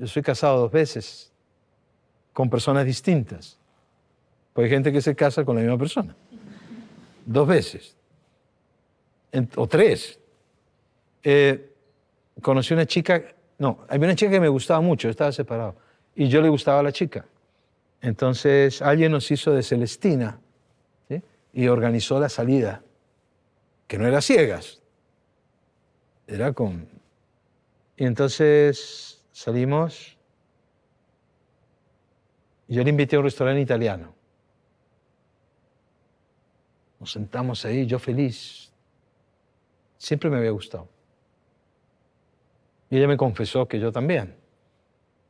Yo soy casado dos veces con personas distintas. Pues hay gente que se casa con la misma persona. Dos veces. o tres. Eh, conocí una chica, no, había una chica que me gustaba mucho, estaba separado. Y yo le gustaba a la chica. Entonces alguien nos hizo de Celestina y organizó la salida, que no era ciegas, era con... Y entonces salimos. Y yo le invité a un restaurante italiano. Nos sentamos ahí, yo feliz. Siempre me había gustado. Y ella me confesó que yo también.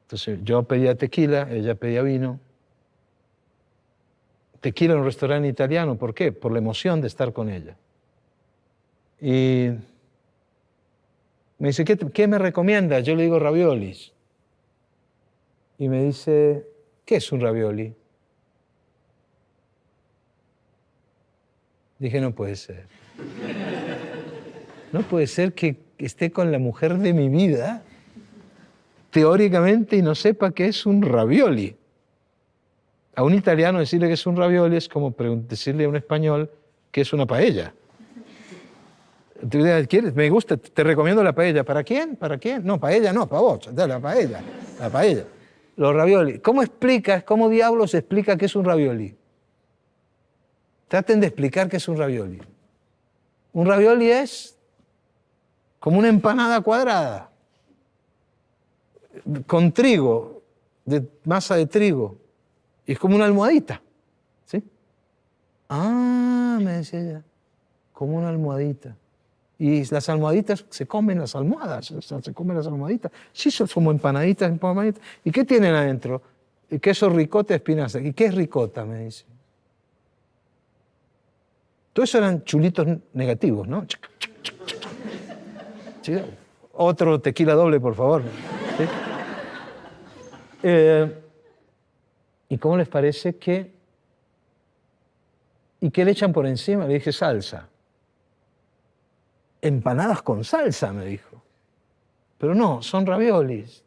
Entonces yo pedía tequila, ella pedía vino. Tequila en un restaurante italiano, ¿por qué? Por la emoción de estar con ella. Y me dice, ¿qué, me recomiendas? Yo le digo raviolis. Y me dice, ¿qué es un ravioli? Dije, no puede ser. No puede ser que esté con la mujer de mi vida, teóricamente, y no sepa qué es un ravioli. A un italiano decirle que es un ravioli es como decirle a un español que es una paella. ¿quieres? Me gusta, te recomiendo la paella. ¿Para quién? ¿Para quién? No, paella no, para vos. La paella, la paella. Los raviolis. ¿Cómo explicas, cómo diablos explica qué es un ravioli? Traten de explicar qué es un ravioli. Un ravioli es como una empanada cuadrada, con trigo, de masa de trigo, y es como una almohadita. ¿Sí? Ah, me decía ella, como una almohadita. Y las almohaditas se comen las almohadas, se comen las almohaditas. Sí, son como empanaditas, empanaditas. ¿Y qué tienen adentro? Queso ricota, espinaza. ¿Y qué es ricota? Me dice. Todo eran chulitos negativos, ¿no? Otro tequila doble, por favor. Eh, ¿Y cómo les parece que.? ¿Y qué le echan por encima? Le dije salsa empanadas con salsa, me dijo. Pero no, son raviolis.